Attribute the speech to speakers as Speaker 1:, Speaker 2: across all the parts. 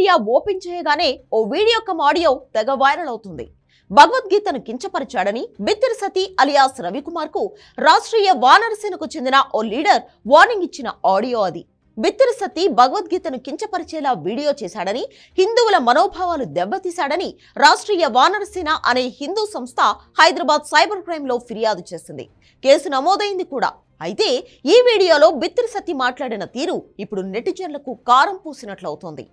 Speaker 1: media open చేయగానే ఓ video cum audio తెగ వైరల్ అవుతుంది భగవద్గీతను కించపరిచాడని బిత్తిరి సతీ అలియాస్ రవికుమార్ కు రాష్ట్రీయ వానరసేనకు చెందిన ఓ లీడర్ వార్నింగ్ ఇచ్చిన ఆడియో అది బిత్తిరి సతీ భగవద్గీతను కించపరిచేలా వీడియో చేశాడని హిందువుల మనోభావాలు దెబ్బతీశాడని రాష్ట్రీయ వానరసేన అనే హిందూ సంస్థ హైదరాబాద్ సైబర్ క్రైమ్ లో ఫిర్యాదు చేసింది కేసు నమోదైంది కూడా అయితే ఈ వీడియోలో బిత్తిరి సతి మాట్లాడిన తీరు ఇప్పుడు నెటిజన్లకు కారం పూసినట్లవుతోంది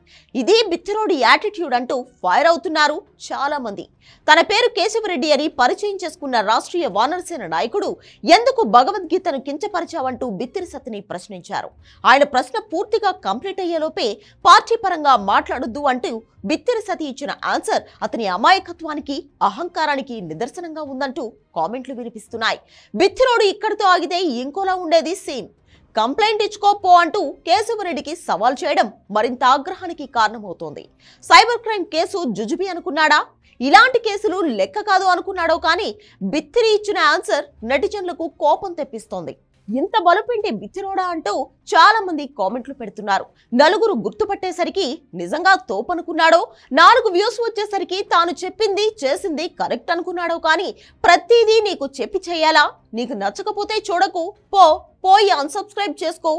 Speaker 1: ఇది బిత్తిరోడి యాటిట్యూడ్ అంటూ ఫైర్ అవుతున్నారు చాలామంది తన పేరు కేశవరెడ్డి అని పరిచయం చేసుకున్న రాష్ట్రీయ వానరసేన నాయకుడు ఎందుకు భగవద్గీతను కించపరిచావంటూ బిత్తిరి సతిని ప్రశ్నించారు ఆయన ప్రశ్న పూర్తిగా కంప్లీట్ అయ్యేలోపే పార్టీ పరంగా మాట్లాడొద్దు అంటూ బిత్తిరి సతి ఇచ్చిన ఆన్సర్ అతని అమాయకత్వానికి అహంకారానికి నిదర్శనంగా ఉందంటూ కామెంట్లు వినిపిస్తున్నాయి బిత్తిరోడు ఇక్కడితో ఆగితే ఇంకో ఇంకోలా ఉండేది సీన్ కంప్లైంట్ ఇచ్చుకోపో అంటూ కేశవరెడ్డికి సవాల్ చేయడం మరింత ఆగ్రహానికి కారణమవుతోంది సైబర్ క్రైమ్ కేసు జుజుబి అనుకున్నాడా ఇలాంటి కేసులు లెక్క కాదు అనుకున్నాడో కానీ బిత్తిరి ఇచ్చిన ఆన్సర్ నెటిజన్లకు కోపం తెప్పిస్తోంది ఇంత బలుపింటి బిచ్చిరోడా అంటూ చాలా మంది కామెంట్లు పెడుతున్నారు నలుగురు గుర్తుపట్టేసరికి నిజంగా తోపనుకున్నాడో నాలుగు వ్యూస్ వచ్చేసరికి తాను చెప్పింది చేసింది కరెక్ట్ అనుకున్నాడో కానీ ప్రతిదీ నీకు చెప్పి చేయాలా నీకు నచ్చకపోతే చూడకు పో పోయి అన్సబ్స్క్రైబ్ చేసుకో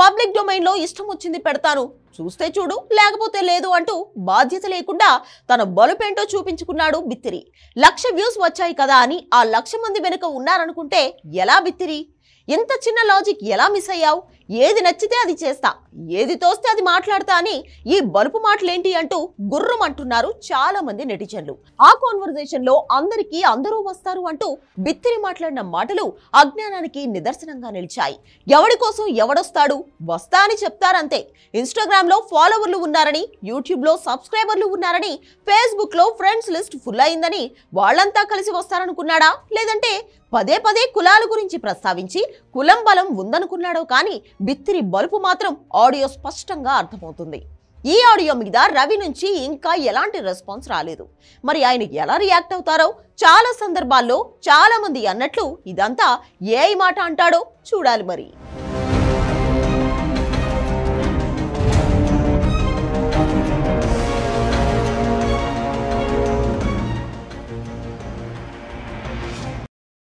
Speaker 1: పబ్లిక్ లో ఇష్టం వచ్చింది పెడతాను చూస్తే చూడు లేకపోతే లేదు అంటూ బాధ్యత లేకుండా తన బలుపేంటో చూపించుకున్నాడు బిత్తిరి లక్ష వ్యూస్ వచ్చాయి కదా అని ఆ లక్ష మంది వెనుక ఉన్నారనుకుంటే ఎలా బిత్తిరి ఇంత చిన్న లాజిక్ ఎలా మిస్ అయ్యావు ఏది నచ్చితే అది చేస్తా ఏది తోస్తే అది మాట్లాడతా అని ఈ బలుపు మాటలేంటి అంటూ గుర్రం అంటున్నారు చాలా మంది నెటిజన్లు ఆ కాన్వర్జేషన్ లో అందరికీ అందరూ వస్తారు అంటూ బిత్తిరి మాట్లాడిన మాటలు అజ్ఞానానికి నిదర్శనంగా నిలిచాయి ఎవడి కోసం ఎవడొస్తాడు వస్తా అని చెప్తారంతే ఇన్స్టాగ్రామ్ లో ఫాలోవర్లు ఉన్నారని యూట్యూబ్ లో సబ్స్క్రైబర్లు ఉన్నారని ఫేస్బుక్ లో ఫ్రెండ్స్ లిస్ట్ ఫుల్ అయిందని వాళ్ళంతా కలిసి వస్తారనుకున్నాడా లేదంటే పదే పదే కులాల గురించి ప్రస్తావించి కులం బలం ఉందనుకున్నాడో కానీ బిత్తిరి బలుపు మాత్రం ఆడియో స్పష్టంగా అర్థమవుతుంది ఈ ఆడియో మీద రవి నుంచి ఇంకా ఎలాంటి రెస్పాన్స్ రాలేదు మరి ఆయన ఎలా రియాక్ట్ అవుతారో చాలా సందర్భాల్లో చాలామంది అన్నట్లు ఇదంతా ఏ మాట అంటాడో చూడాలి మరి